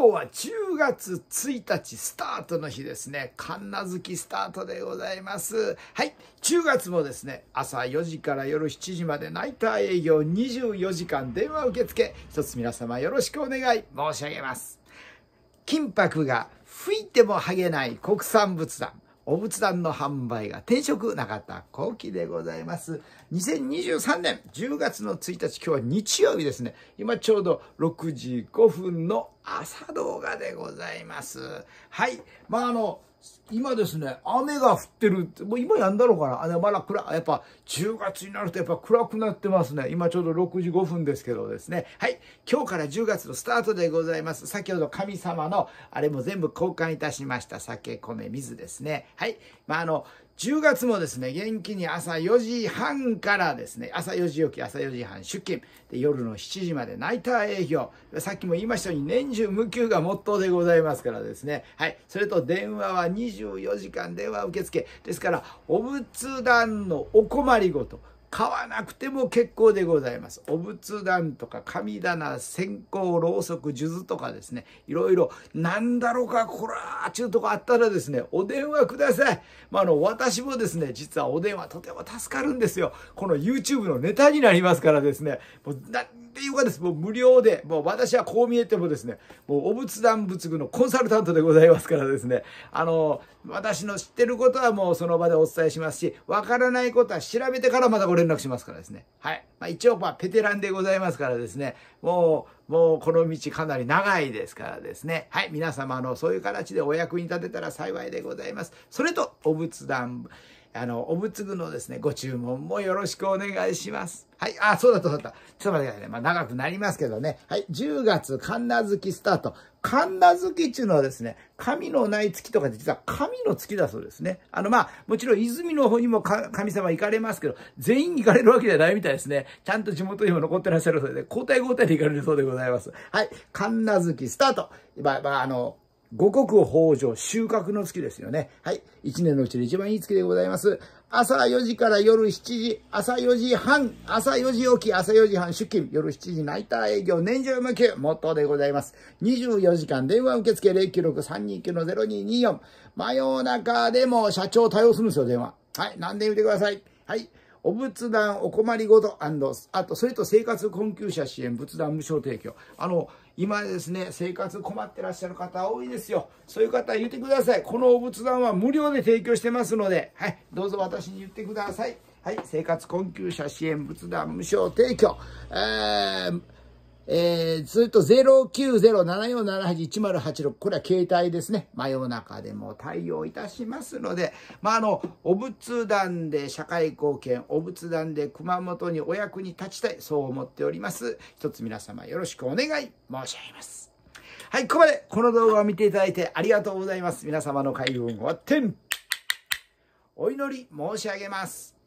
今日は10月1日スタートの日ですね。神奈月スタートでございます。はい。10月もですね、朝4時から夜7時までナイター営業24時間電話受付。一つ皆様よろしくお願い申し上げます。金箔が吹いても剥げない国産仏壇。お仏壇の販売が定食なかった後期でございます。2023年10月の1日、今日は日曜日ですね。今ちょうど6時5分の朝動画でございます。はい。まあ、あの、今ですね、雨が降ってるって、もう今やんだろうかな。あの、まだ暗、やっぱ10月になるとやっぱ暗くなってますね。今ちょうど6時5分ですけどですね。はい。今日から10月のスタートでございます。先ほど神様の、あれも全部交換いたしました。酒、米、水ですね。はい。まあ、あの、10月もですね、元気に朝4時半からですね、朝4時起き、朝4時半出勤、で夜の7時までナイター営業。さっきも言いましたように、年中無休がモットーでございますからですね。はい。それと電話は24時間電話受付。ですから、お仏壇のお困りごと。買わなくても結構でございます。お仏壇とか神棚、線香、ろうそく、数珠とかですね、いろいろ、なんだろうか、こらーちゅうとこあったらですね、お電話ください。まあ、あの、私もですね、実はお電話とても助かるんですよ。この YouTube のネタになりますからですね、もうていうかです、もう無料で、もう私はこう見えてもですね、もうお仏壇仏具のコンサルタントでございますからですね、あの、私の知ってることはもうその場でお伝えしますし、わからないことは調べてからまたご連絡しますからですね。はい。まあ、一応、まあ、ペテランでございますからですね、もう、もうこの道かなり長いですからですね。はい。皆様のそういう形でお役に立てたら幸いでございます。それと、お仏壇、あの、お仏具のですね、ご注文もよろしくお願いします。はい。あ、そうだった、そうだった。ちょっと待ってくださいね。まあ、長くなりますけどね。はい。10月、神奈月スタート。神奈月っていうのはですね、神のない月とかで実は神の月だそうですね。あの、まあ、もちろん泉の方にも神様行かれますけど、全員行かれるわけじゃないみたいですね。ちゃんと地元にも残ってらっしゃるそうで、交代交代で行かれるそうでございます。はい。神奈月スタート。まあ、まあ、あの、五穀豊穣、収穫の月ですよね。はい。一年のうちで一番いい月でございます。朝4時から夜7時、朝4時半、朝4時起き、朝4時半出勤、夜7時ナイター営業、年中無休、モットーでございます。24時間電話受付096-329-0224。真夜中でも社長対応するんですよ、電話。はい。何んで見てください。はい。お仏壇お困りごとあと、それと生活困窮者支援、仏壇無償提供。あの、今ですね、生活困ってらっしゃる方多いですよ。そういう方言ってください。このお仏壇は無料で提供してますので、はい、どうぞ私に言ってください。はい、生活困窮者支援仏壇無償提供。えーえー、それと09074781086。これは携帯ですね。真夜中でも対応いたしますので、まあ、あの、お仏壇で社会貢献、お仏壇で熊本にお役に立ちたい、そう思っております。一つ皆様よろしくお願い申し上げます。はい、ここまでこの動画を見ていただいてありがとうございます。皆様の開運をてお祈り申し上げます。